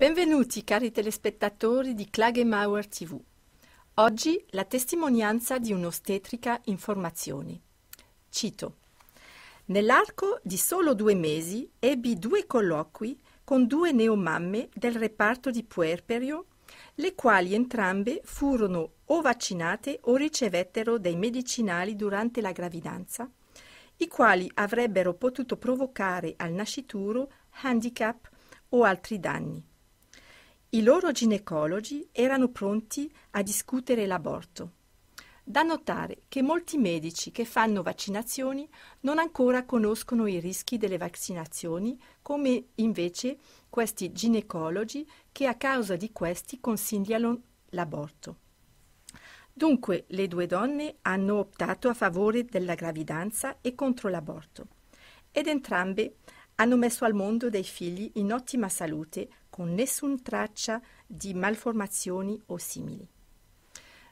Benvenuti cari telespettatori di Klagemauer TV. Oggi la testimonianza di un'ostetrica in formazione. Cito. Nell'arco di solo due mesi ebbi due colloqui con due neomamme del reparto di puerperio, le quali entrambe furono o vaccinate o ricevettero dei medicinali durante la gravidanza, i quali avrebbero potuto provocare al nascituro handicap o altri danni. I loro ginecologi erano pronti a discutere l'aborto. Da notare che molti medici che fanno vaccinazioni non ancora conoscono i rischi delle vaccinazioni, come invece questi ginecologi che a causa di questi consigliano l'aborto. Dunque le due donne hanno optato a favore della gravidanza e contro l'aborto ed entrambe hanno messo al mondo dei figli in ottima salute con nessuna traccia di malformazioni o simili.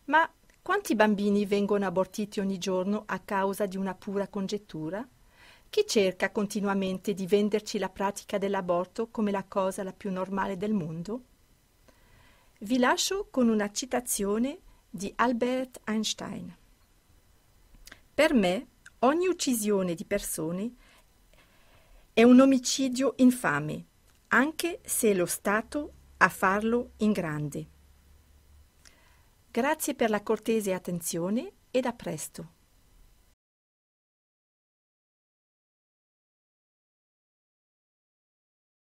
Ma quanti bambini vengono abortiti ogni giorno a causa di una pura congettura? Chi cerca continuamente di venderci la pratica dell'aborto come la cosa la più normale del mondo? Vi lascio con una citazione di Albert Einstein. Per me ogni uccisione di persone è un omicidio infame anche se è lo Stato a farlo in grande. Grazie per la cortese attenzione ed a presto.